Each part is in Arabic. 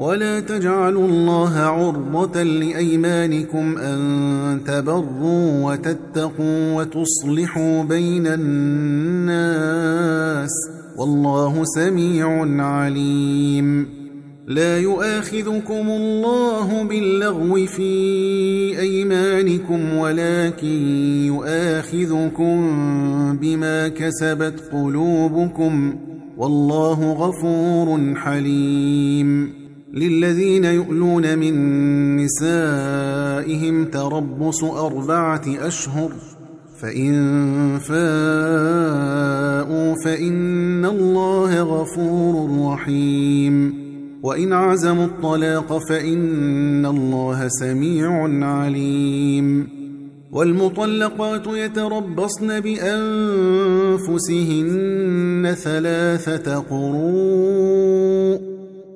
ولا تجعلوا الله عرضة لأيمانكم أن تبروا وتتقوا وتصلحوا بين الناس والله سميع عليم لا يؤاخذكم الله باللغو في أيمانكم ولكن يؤاخذكم بما كسبت قلوبكم والله غفور حليم للذين يؤلون من نسائهم تربص أربعة أشهر فإن فاءوا فإن الله غفور رحيم وإن عزموا الطلاق فإن الله سميع عليم والمطلقات يتربصن بأنفسهن ثلاثة قُرُوءٍ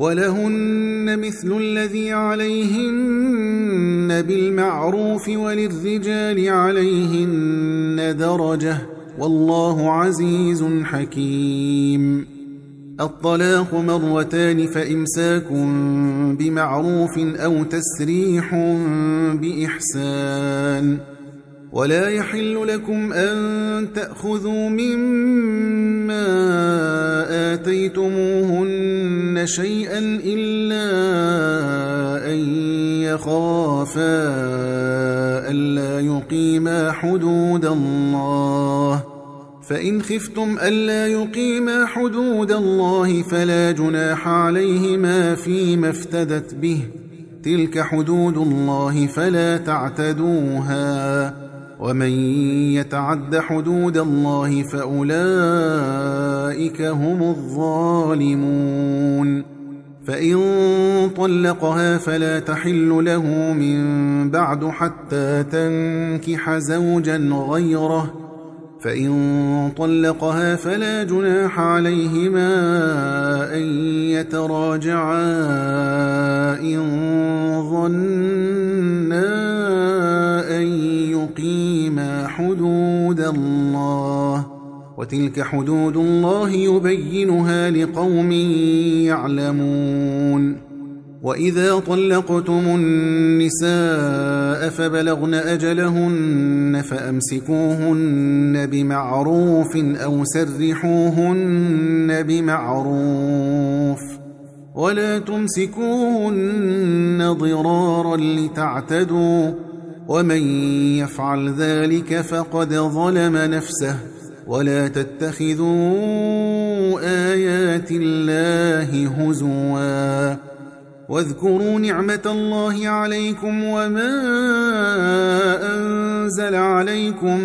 ولهن مثل الذي عليهن بالمعروف وللرجال عليهن درجة والله عزيز حكيم الطلاق مرتان فإمساك بمعروف أو تسريح بإحسان ولا يحل لكم أن تأخذوا مما شيئا إلا أن يخافا ألا يقيما حدود الله فإن خفتم ألا يقيما حدود الله فلا جناح عليهما فيما افتدت به تلك حدود الله فلا تعتدوها ومن يتعد حدود الله فأولئك هم الظالمون فإن طلقها فلا تحل له من بعد حتى تنكح زوجا غيره فإن طلقها فلا جناح عليهما أن يتراجعا إن ظنّا الله وتلك حدود الله يبينها لقوم يعلمون وإذا طلقتم النساء فبلغن أجلهن فأمسكوهن بمعروف أو سرحوهن بمعروف ولا تمسكوهن ضرارا لتعتدوا ومن يفعل ذلك فقد ظلم نفسه ولا تتخذوا آيات الله هزوا واذكروا نعمة الله عليكم وما أنزل عليكم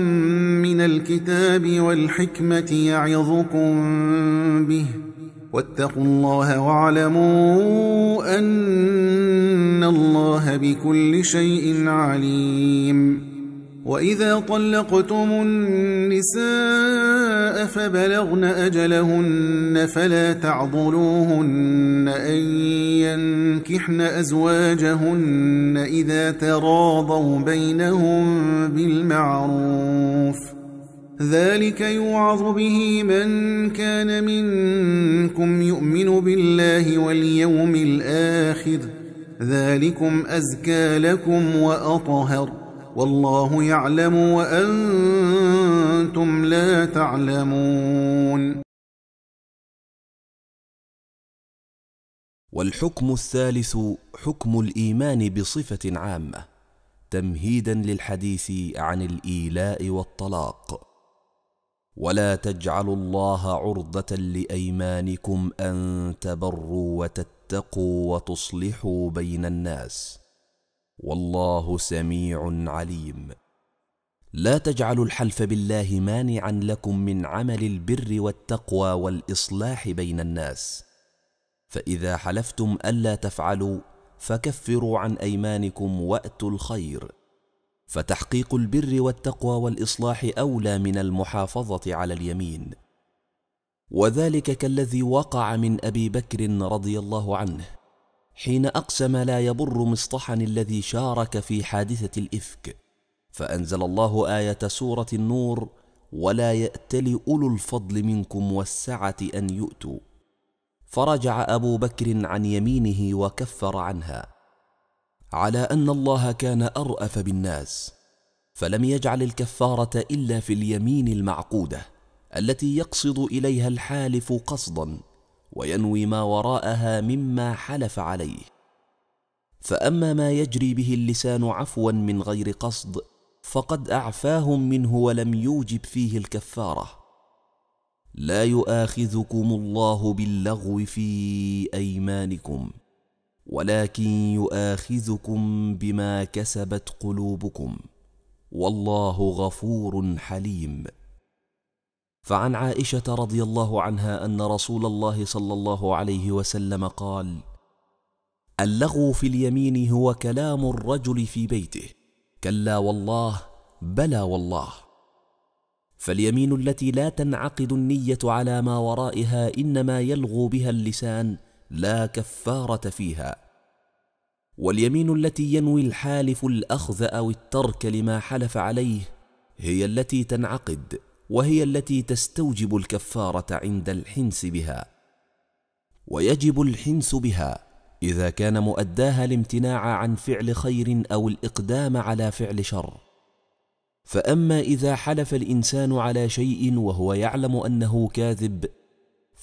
من الكتاب والحكمة يعظكم به ۖ واتقوا الله واعلموا أن الله بكل شيء عليم وإذا طلقتم النساء فبلغن أجلهن فلا تعضلوهن أن ينكحن أزواجهن إذا تراضوا بينهم بالمعروف ۖ ذلك يوعظ به من كان منكم يؤمن بالله واليوم الآخر ذلكم أزكى لكم وأطهر والله يعلم وأنتم لا تعلمون والحكم الثالث حكم الإيمان بصفة عامة تمهيدا للحديث عن الإيلاء والطلاق ولا تجعلوا الله عرضة لأيمانكم أن تبروا وتتقوا وتصلحوا بين الناس والله سميع عليم لا تجعلوا الحلف بالله مانعا لكم من عمل البر والتقوى والإصلاح بين الناس فإذا حلفتم ألا تفعلوا فكفروا عن أيمانكم وأتوا الخير فتحقيق البر والتقوى والاصلاح اولى من المحافظه على اليمين وذلك كالذي وقع من ابي بكر رضي الله عنه حين اقسم لا يبر مصطحا الذي شارك في حادثه الافك فانزل الله ايه سوره النور ولا ياتل اولو الفضل منكم والسعه ان يؤتوا فرجع ابو بكر عن يمينه وكفر عنها على أن الله كان أرأف بالناس فلم يجعل الكفارة إلا في اليمين المعقودة التي يقصد إليها الحالف قصدا وينوي ما وراءها مما حلف عليه فأما ما يجري به اللسان عفوا من غير قصد فقد أعفاهم منه ولم يوجب فيه الكفارة لا يؤاخذكم الله باللغو في أيمانكم ولكن يؤاخذكم بما كسبت قلوبكم والله غفور حليم فعن عائشه رضي الله عنها ان رسول الله صلى الله عليه وسلم قال اللغو في اليمين هو كلام الرجل في بيته كلا والله بلى والله فاليمين التي لا تنعقد النيه على ما ورائها انما يلغو بها اللسان لا كفارة فيها واليمين التي ينوي الحالف الأخذ أو الترك لما حلف عليه هي التي تنعقد وهي التي تستوجب الكفارة عند الحنس بها ويجب الحنس بها إذا كان مؤداها الامتناع عن فعل خير أو الإقدام على فعل شر فأما إذا حلف الإنسان على شيء وهو يعلم أنه كاذب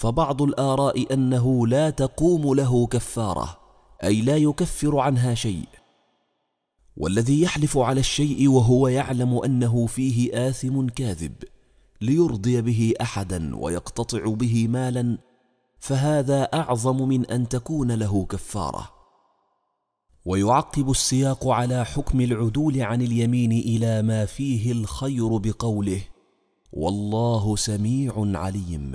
فبعض الآراء أنه لا تقوم له كفارة أي لا يكفر عنها شيء والذي يحلف على الشيء وهو يعلم أنه فيه آثم كاذب ليرضي به أحدا ويقتطع به مالا فهذا أعظم من أن تكون له كفارة ويعقب السياق على حكم العدول عن اليمين إلى ما فيه الخير بقوله والله سميع عليم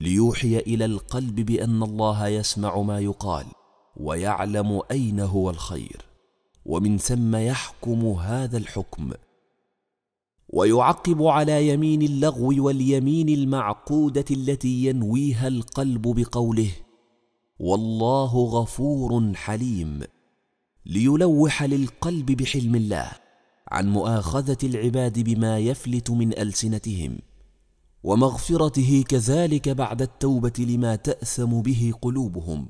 ليوحي الى القلب بان الله يسمع ما يقال ويعلم اين هو الخير ومن ثم يحكم هذا الحكم ويعقب على يمين اللغو واليمين المعقوده التي ينويها القلب بقوله والله غفور حليم ليلوح للقلب بحلم الله عن مؤاخذه العباد بما يفلت من السنتهم ومغفرته كذلك بعد التوبة لما تأثم به قلوبهم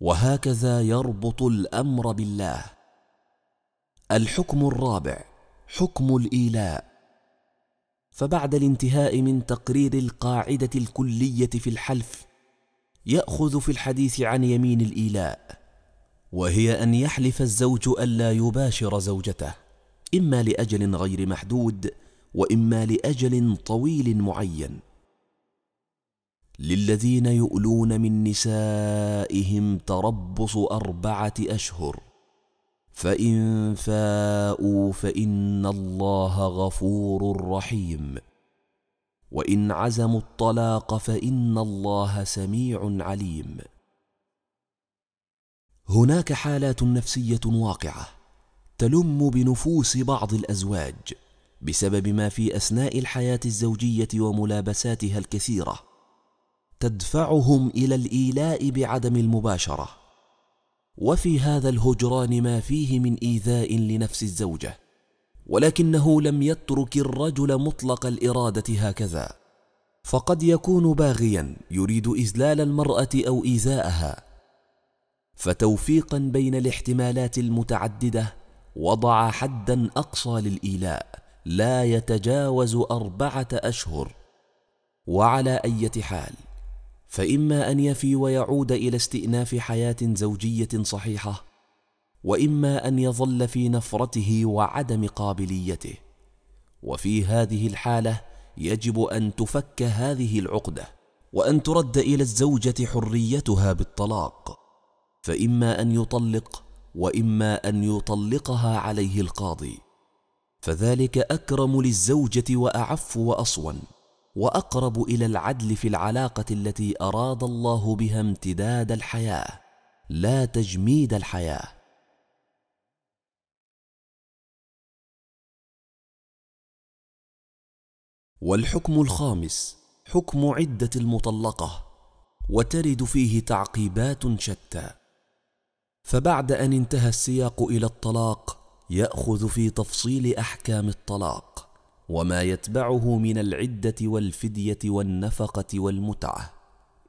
وهكذا يربط الأمر بالله الحكم الرابع حكم الإيلاء فبعد الانتهاء من تقرير القاعدة الكلية في الحلف يأخذ في الحديث عن يمين الإيلاء وهي أن يحلف الزوج ألا يباشر زوجته إما لأجل غير محدود واما لاجل طويل معين للذين يؤلون من نسائهم تربص اربعه اشهر فان فاءوا فان الله غفور رحيم وان عزموا الطلاق فان الله سميع عليم هناك حالات نفسيه واقعه تلم بنفوس بعض الازواج بسبب ما في أثناء الحياة الزوجية وملابساتها الكثيرة تدفعهم إلى الإيلاء بعدم المباشرة وفي هذا الهجران ما فيه من إيذاء لنفس الزوجة ولكنه لم يترك الرجل مطلق الإرادة هكذا فقد يكون باغيا يريد إذلال المرأة أو إيذاءها فتوفيقا بين الاحتمالات المتعددة وضع حدا أقصى للإيلاء لا يتجاوز أربعة أشهر وعلى أية حال فإما أن يفي ويعود إلى استئناف حياة زوجية صحيحة وإما أن يظل في نفرته وعدم قابليته وفي هذه الحالة يجب أن تفك هذه العقدة وأن ترد إلى الزوجة حريتها بالطلاق فإما أن يطلق وإما أن يطلقها عليه القاضي فذلك أكرم للزوجة وأعف وأصون وأقرب إلى العدل في العلاقة التي أراد الله بها امتداد الحياة لا تجميد الحياه والحكم الخامس حكم عدة المطلقة وترد فيه تعقيبات شتى فبعد أن انتهى السياق إلى الطلاق ياخذ في تفصيل احكام الطلاق وما يتبعه من العده والفديه والنفقه والمتعه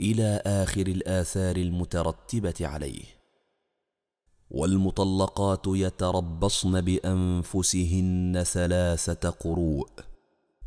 الى اخر الاثار المترتبه عليه والمطلقات يتربصن بانفسهن ثلاثه قروء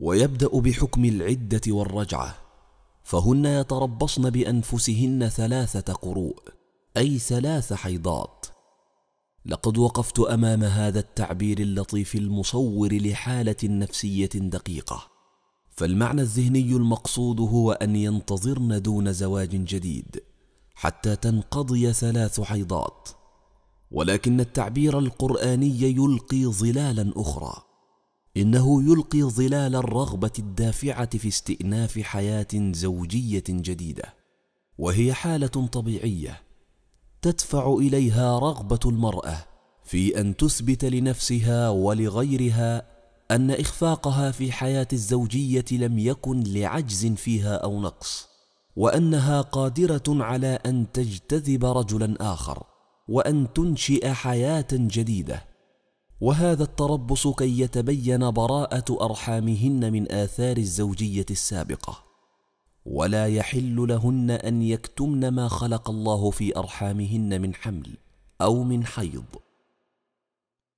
ويبدا بحكم العده والرجعه فهن يتربصن بانفسهن ثلاثه قروء اي ثلاث حيضات لقد وقفت امام هذا التعبير اللطيف المصور لحاله نفسيه دقيقه فالمعنى الذهني المقصود هو ان ينتظرن دون زواج جديد حتى تنقضي ثلاث حيضات ولكن التعبير القراني يلقي ظلالا اخرى انه يلقي ظلال الرغبه الدافعه في استئناف حياه زوجيه جديده وهي حاله طبيعيه تدفع اليها رغبه المراه في ان تثبت لنفسها ولغيرها ان اخفاقها في حياه الزوجيه لم يكن لعجز فيها او نقص وانها قادره على ان تجتذب رجلا اخر وان تنشئ حياه جديده وهذا التربص كي يتبين براءة أرحامهن من آثار الزوجية السابقة ولا يحل لهن أن يكتمن ما خلق الله في أرحامهن من حمل أو من حيض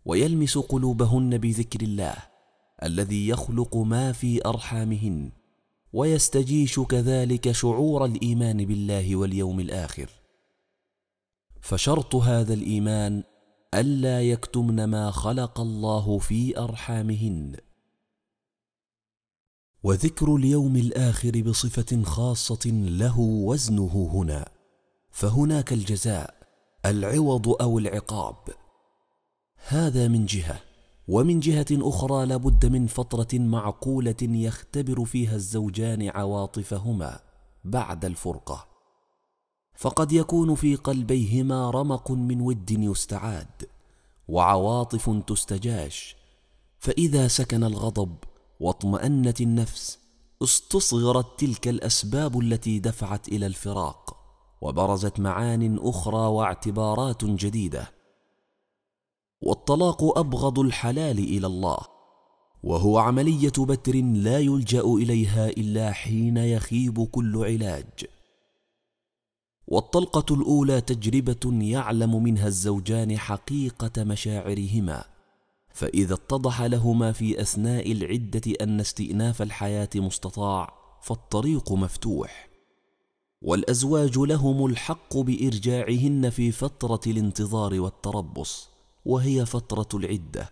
ويلمس قلوبهن بذكر الله الذي يخلق ما في أرحامهن ويستجيش كذلك شعور الإيمان بالله واليوم الآخر فشرط هذا الإيمان ألا يكتمن ما خلق الله في أرحامهن وذكر اليوم الآخر بصفة خاصة له وزنه هنا فهناك الجزاء العوض أو العقاب هذا من جهة ومن جهة أخرى لابد من فترة معقولة يختبر فيها الزوجان عواطفهما بعد الفرقة فقد يكون في قلبيهما رمق من ود يستعاد وعواطف تستجاش فاذا سكن الغضب واطمانت النفس استصغرت تلك الاسباب التي دفعت الى الفراق وبرزت معان اخرى واعتبارات جديده والطلاق ابغض الحلال الى الله وهو عمليه بتر لا يلجا اليها الا حين يخيب كل علاج والطلقة الأولى تجربة يعلم منها الزوجان حقيقة مشاعرهما فإذا اتضح لهما في أثناء العدة أن استئناف الحياة مستطاع فالطريق مفتوح والأزواج لهم الحق بإرجاعهن في فترة الانتظار والتربص وهي فترة العدة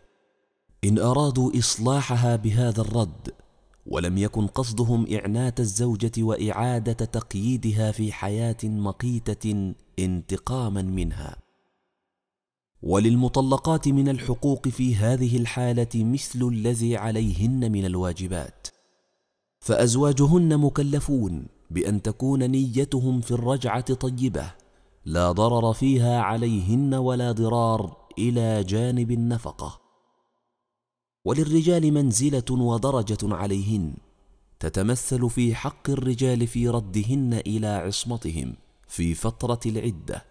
إن أرادوا إصلاحها بهذا الرد ولم يكن قصدهم إعنات الزوجة وإعادة تقييدها في حياة مقيتة انتقاما منها وللمطلقات من الحقوق في هذه الحالة مثل الذي عليهن من الواجبات فأزواجهن مكلفون بأن تكون نيتهم في الرجعة طيبة لا ضرر فيها عليهن ولا ضرار إلى جانب النفقة وللرجال منزله ودرجه عليهن تتمثل في حق الرجال في ردهن الى عصمتهم في فتره العده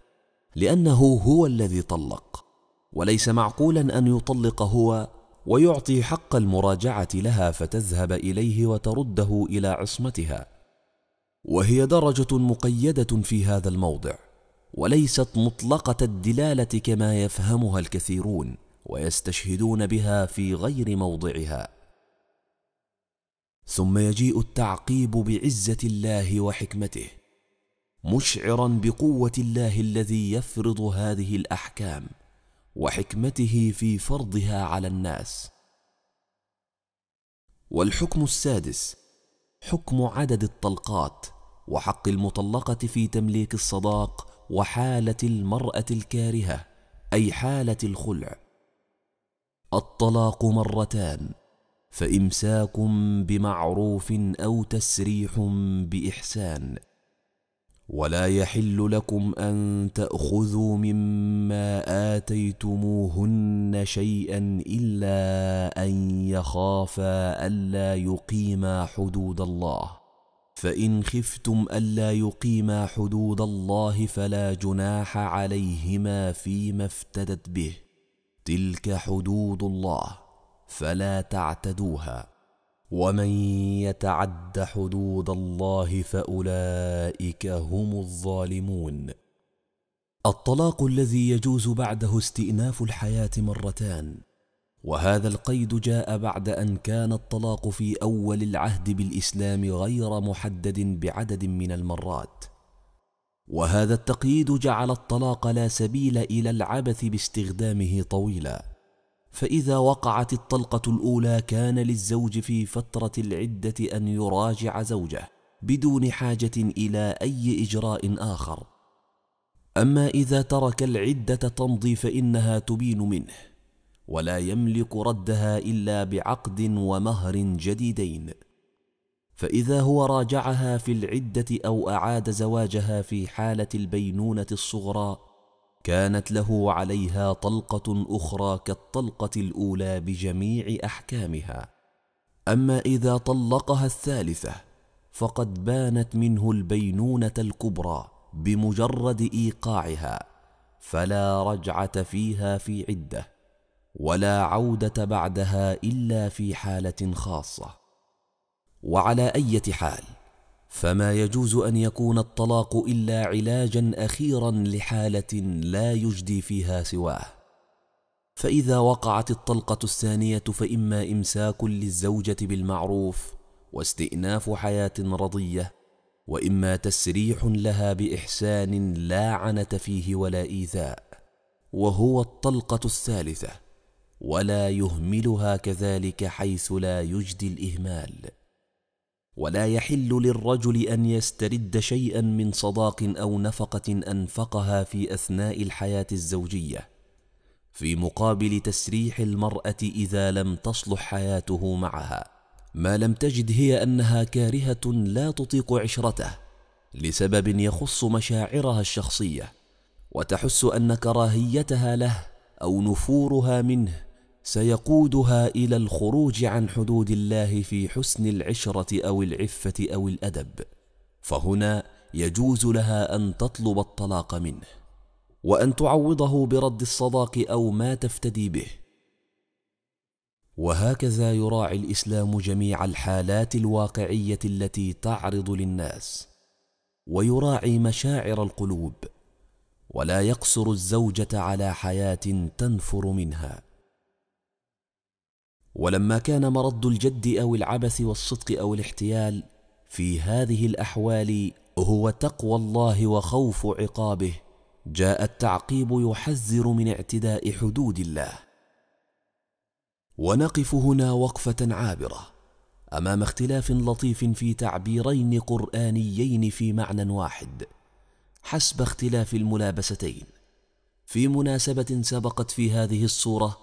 لانه هو الذي طلق وليس معقولا ان يطلق هو ويعطي حق المراجعه لها فتذهب اليه وترده الى عصمتها وهي درجه مقيده في هذا الموضع وليست مطلقه الدلاله كما يفهمها الكثيرون ويستشهدون بها في غير موضعها ثم يجيء التعقيب بعزه الله وحكمته مشعرا بقوه الله الذي يفرض هذه الاحكام وحكمته في فرضها على الناس والحكم السادس حكم عدد الطلقات وحق المطلقه في تمليك الصداق وحاله المراه الكارهه اي حاله الخلع الطلاق مرتان فامساك بمعروف او تسريح باحسان ولا يحل لكم ان تاخذوا مما اتيتموهن شيئا الا ان يخافا الا يقيما حدود الله فان خفتم الا يقيما حدود الله فلا جناح عليهما فيما افتدت به تلك حدود الله فلا تعتدوها ومن يتعد حدود الله فاولئك هم الظالمون الطلاق الذي يجوز بعده استئناف الحياه مرتان وهذا القيد جاء بعد ان كان الطلاق في اول العهد بالاسلام غير محدد بعدد من المرات وهذا التقييد جعل الطلاق لا سبيل الى العبث باستخدامه طويلا فاذا وقعت الطلقه الاولى كان للزوج في فتره العده ان يراجع زوجه بدون حاجه الى اي اجراء اخر اما اذا ترك العده تمضي فانها تبين منه ولا يملك ردها الا بعقد ومهر جديدين فإذا هو راجعها في العدة أو أعاد زواجها في حالة البينونة الصغرى كانت له عليها طلقة أخرى كالطلقة الأولى بجميع أحكامها أما إذا طلقها الثالثة فقد بانت منه البينونة الكبرى بمجرد إيقاعها فلا رجعة فيها في عدة ولا عودة بعدها إلا في حالة خاصة وعلى أي حال فما يجوز أن يكون الطلاق إلا علاجا أخيرا لحالة لا يجدي فيها سواه فإذا وقعت الطلقة الثانية فإما إمساك للزوجة بالمعروف واستئناف حياة رضية وإما تسريح لها بإحسان لا عنة فيه ولا إيذاء وهو الطلقة الثالثة ولا يهملها كذلك حيث لا يجدي الإهمال ولا يحل للرجل أن يسترد شيئا من صداق أو نفقة أنفقها في أثناء الحياة الزوجية في مقابل تسريح المرأة إذا لم تصلح حياته معها ما لم تجد هي أنها كارهة لا تطيق عشرته لسبب يخص مشاعرها الشخصية وتحس أن كراهيتها له أو نفورها منه سيقودها الى الخروج عن حدود الله في حسن العشره او العفه او الادب فهنا يجوز لها ان تطلب الطلاق منه وان تعوضه برد الصداق او ما تفتدي به وهكذا يراعي الاسلام جميع الحالات الواقعيه التي تعرض للناس ويراعي مشاعر القلوب ولا يقصر الزوجه على حياه تنفر منها ولما كان مرض الجد أو العبث والصدق أو الاحتيال في هذه الأحوال هو تقوى الله وخوف عقابه جاء التعقيب يحذر من اعتداء حدود الله ونقف هنا وقفة عابرة أمام اختلاف لطيف في تعبيرين قرآنيين في معنى واحد حسب اختلاف الملابستين في مناسبة سبقت في هذه الصورة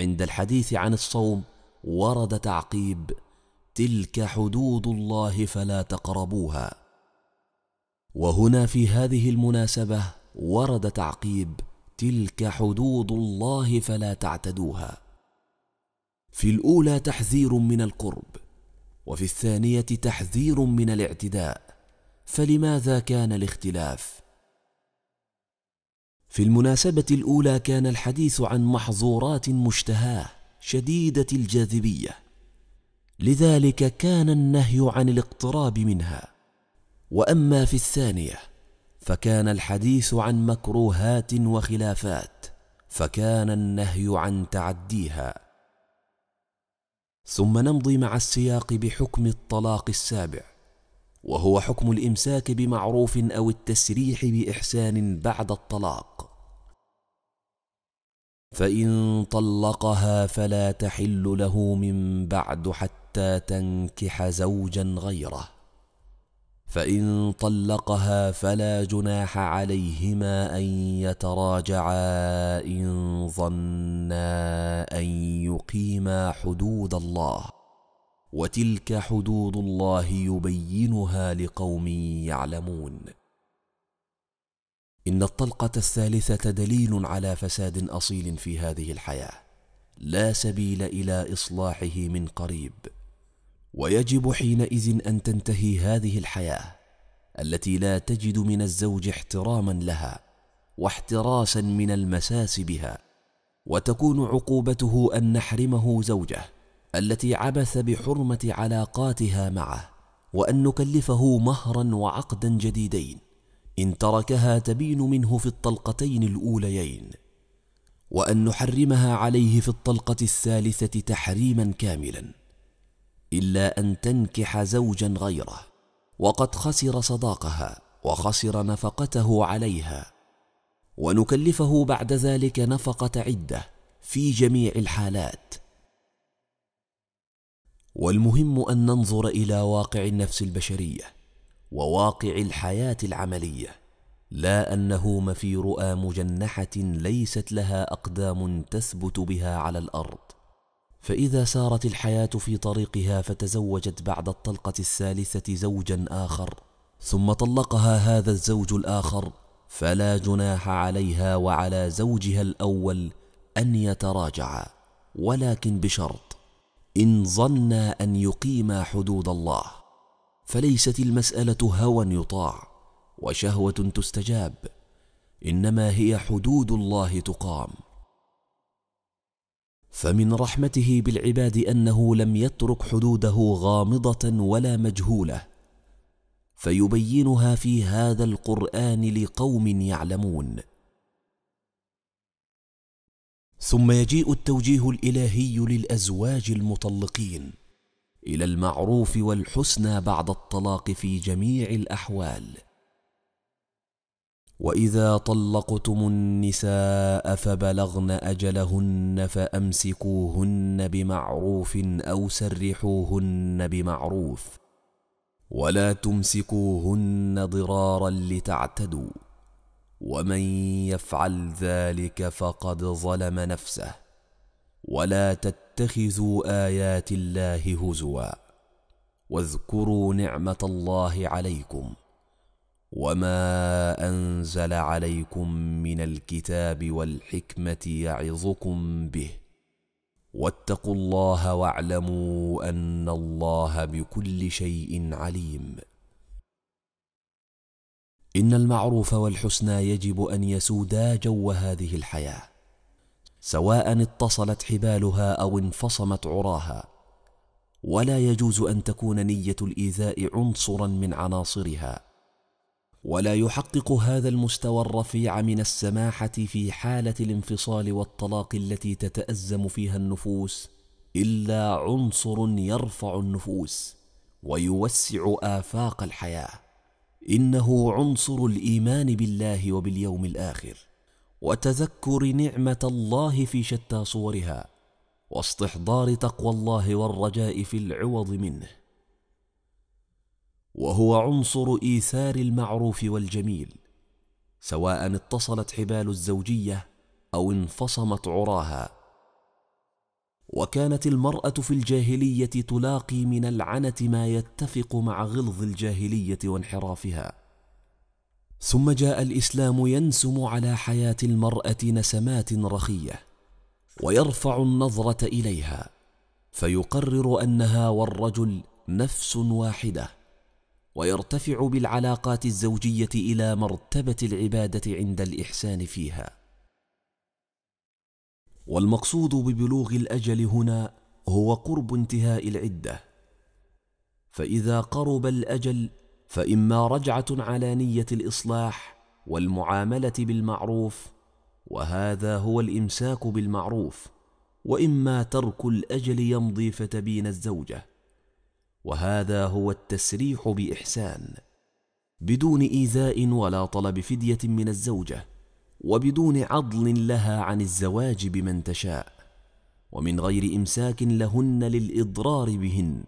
عند الحديث عن الصوم ورد تعقيب تلك حدود الله فلا تقربوها وهنا في هذه المناسبه ورد تعقيب تلك حدود الله فلا تعتدوها في الاولى تحذير من القرب وفي الثانيه تحذير من الاعتداء فلماذا كان الاختلاف في المناسبه الاولى كان الحديث عن محظورات مشتهاه شديده الجاذبيه لذلك كان النهي عن الاقتراب منها واما في الثانيه فكان الحديث عن مكروهات وخلافات فكان النهي عن تعديها ثم نمضي مع السياق بحكم الطلاق السابع وهو حكم الامساك بمعروف او التسريح باحسان بعد الطلاق فإن طلقها فلا تحل له من بعد حتى تنكح زوجا غيره فإن طلقها فلا جناح عليهما أن يتراجعا إن ظنا أن يقيما حدود الله وتلك حدود الله يبينها لقوم يعلمون إن الطلقة الثالثة دليل على فساد أصيل في هذه الحياة لا سبيل إلى إصلاحه من قريب ويجب حينئذ أن تنتهي هذه الحياة التي لا تجد من الزوج احتراما لها واحتراسا من المساس بها وتكون عقوبته أن نحرمه زوجه التي عبث بحرمة علاقاتها معه وأن نكلفه مهرا وعقدا جديدين إن تركها تبين منه في الطلقتين الأوليين وأن نحرمها عليه في الطلقة الثالثة تحريما كاملا إلا أن تنكح زوجا غيره وقد خسر صداقها وخسر نفقته عليها ونكلفه بعد ذلك نفقة عدة في جميع الحالات والمهم أن ننظر إلى واقع النفس البشرية وواقع الحياة العملية لا أنه مفيرؤا مجنحة ليست لها أقدام تثبت بها على الأرض فإذا سارت الحياة في طريقها فتزوجت بعد الطلقة الثالثة زوجا آخر ثم طلقها هذا الزوج الآخر فلا جناح عليها وعلى زوجها الأول أن يتراجعا ولكن بشرط إن ظنا أن يقيما حدود الله فليست المساله هوى يطاع وشهوه تستجاب انما هي حدود الله تقام فمن رحمته بالعباد انه لم يترك حدوده غامضه ولا مجهوله فيبينها في هذا القران لقوم يعلمون ثم يجيء التوجيه الالهي للازواج المطلقين الى المعروف والحسنى بعد الطلاق في جميع الاحوال واذا طلقتم النساء فبلغن اجلهن فامسكوهن بمعروف او سرحوهن بمعروف ولا تمسكوهن ضرارا لتعتدوا ومن يفعل ذلك فقد ظلم نفسه ولا تتقوا تتخذوا آيات الله هزوا واذكروا نعمة الله عليكم وما أنزل عليكم من الكتاب والحكمة يعظكم به واتقوا الله واعلموا أن الله بكل شيء عليم إن المعروف والحسنى يجب أن يسودا جو هذه الحياة سواء اتصلت حبالها او انفصمت عراها ولا يجوز ان تكون نيه الايذاء عنصرا من عناصرها ولا يحقق هذا المستوى الرفيع من السماحه في حاله الانفصال والطلاق التي تتازم فيها النفوس الا عنصر يرفع النفوس ويوسع افاق الحياه انه عنصر الايمان بالله وباليوم الاخر وتذكر نعمه الله في شتى صورها واستحضار تقوى الله والرجاء في العوض منه وهو عنصر ايثار المعروف والجميل سواء اتصلت حبال الزوجيه او انفصمت عراها وكانت المراه في الجاهليه تلاقي من العنه ما يتفق مع غلظ الجاهليه وانحرافها ثم جاء الاسلام ينسم على حياه المراه نسمات رخيه ويرفع النظره اليها فيقرر انها والرجل نفس واحده ويرتفع بالعلاقات الزوجيه الى مرتبه العباده عند الاحسان فيها والمقصود ببلوغ الاجل هنا هو قرب انتهاء العده فاذا قرب الاجل فإما رجعة على نية الإصلاح والمعاملة بالمعروف وهذا هو الإمساك بالمعروف وإما ترك الأجل يمضي فتبين الزوجة وهذا هو التسريح بإحسان بدون إيذاء ولا طلب فدية من الزوجة وبدون عضل لها عن الزواج بمن تشاء ومن غير إمساك لهن للإضرار بهن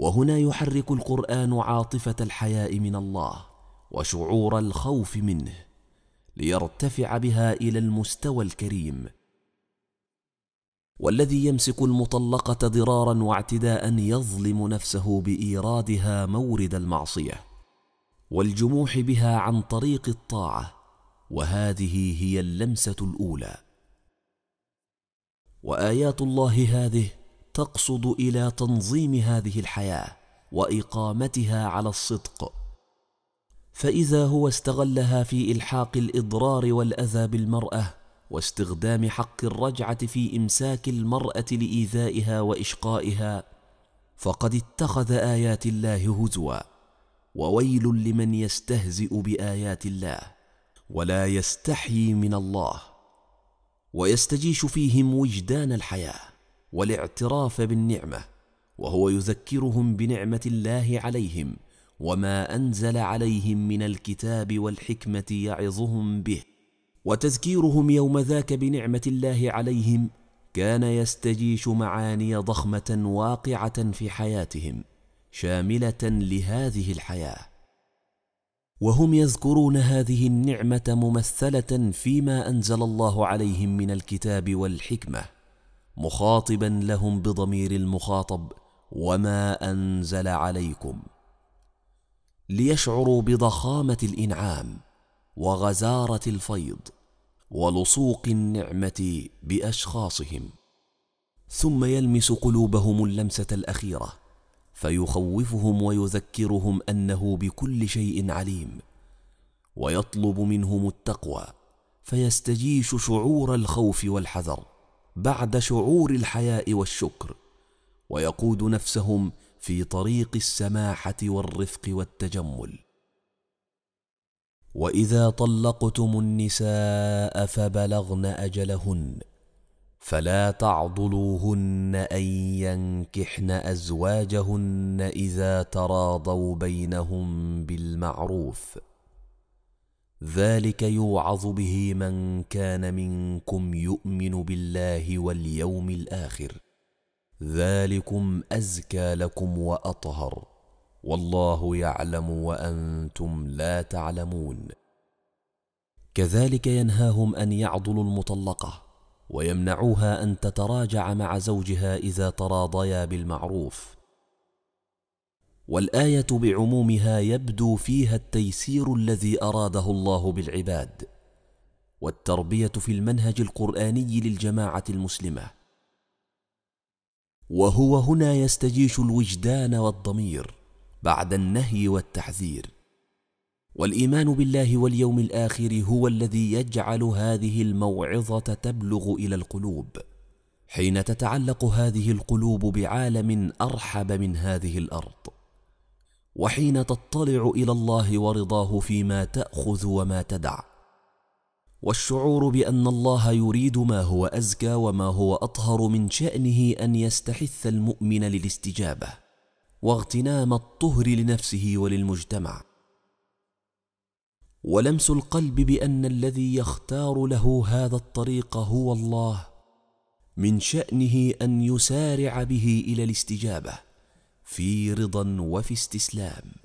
وهنا يحرك القران عاطفه الحياء من الله وشعور الخوف منه ليرتفع بها الى المستوى الكريم والذي يمسك المطلقه ضرارا واعتداء يظلم نفسه بايرادها مورد المعصيه والجموح بها عن طريق الطاعه وهذه هي اللمسه الاولى وايات الله هذه تقصد الى تنظيم هذه الحياه واقامتها على الصدق فاذا هو استغلها في الحاق الاضرار والاذى بالمراه واستخدام حق الرجعه في امساك المراه لايذائها واشقائها فقد اتخذ ايات الله هزوا وويل لمن يستهزئ بايات الله ولا يستحيي من الله ويستجيش فيهم وجدان الحياه والاعتراف بالنعمه وهو يذكرهم بنعمه الله عليهم وما انزل عليهم من الكتاب والحكمه يعظهم به وتذكيرهم يوم ذاك بنعمه الله عليهم كان يستجيش معاني ضخمه واقعه في حياتهم شامله لهذه الحياه وهم يذكرون هذه النعمه ممثله فيما انزل الله عليهم من الكتاب والحكمه مخاطبا لهم بضمير المخاطب وما أنزل عليكم ليشعروا بضخامة الإنعام وغزارة الفيض ولصوق النعمة بأشخاصهم ثم يلمس قلوبهم اللمسة الأخيرة فيخوفهم ويذكرهم أنه بكل شيء عليم ويطلب منهم التقوى فيستجيش شعور الخوف والحذر بعد شعور الحياء والشكر ويقود نفسهم في طريق السماحه والرفق والتجمل واذا طلقتم النساء فبلغن اجلهن فلا تعضلوهن ان ينكحن ازواجهن اذا تراضوا بينهم بالمعروف ذلك يوعظ به من كان منكم يؤمن بالله واليوم الآخر ذلكم أزكى لكم وأطهر والله يعلم وأنتم لا تعلمون كذلك ينهاهم أن يعضلوا المطلقة ويمنعوها أن تتراجع مع زوجها إذا تراضيا بالمعروف والايه بعمومها يبدو فيها التيسير الذي اراده الله بالعباد والتربيه في المنهج القراني للجماعه المسلمه وهو هنا يستجيش الوجدان والضمير بعد النهي والتحذير والايمان بالله واليوم الاخر هو الذي يجعل هذه الموعظه تبلغ الى القلوب حين تتعلق هذه القلوب بعالم ارحب من هذه الارض وحين تطلع إلى الله ورضاه فيما تأخذ وما تدع والشعور بأن الله يريد ما هو أزكى وما هو أطهر من شأنه أن يستحث المؤمن للاستجابة واغتنام الطهر لنفسه وللمجتمع ولمس القلب بأن الذي يختار له هذا الطريق هو الله من شأنه أن يسارع به إلى الاستجابة في رضا وفي استسلام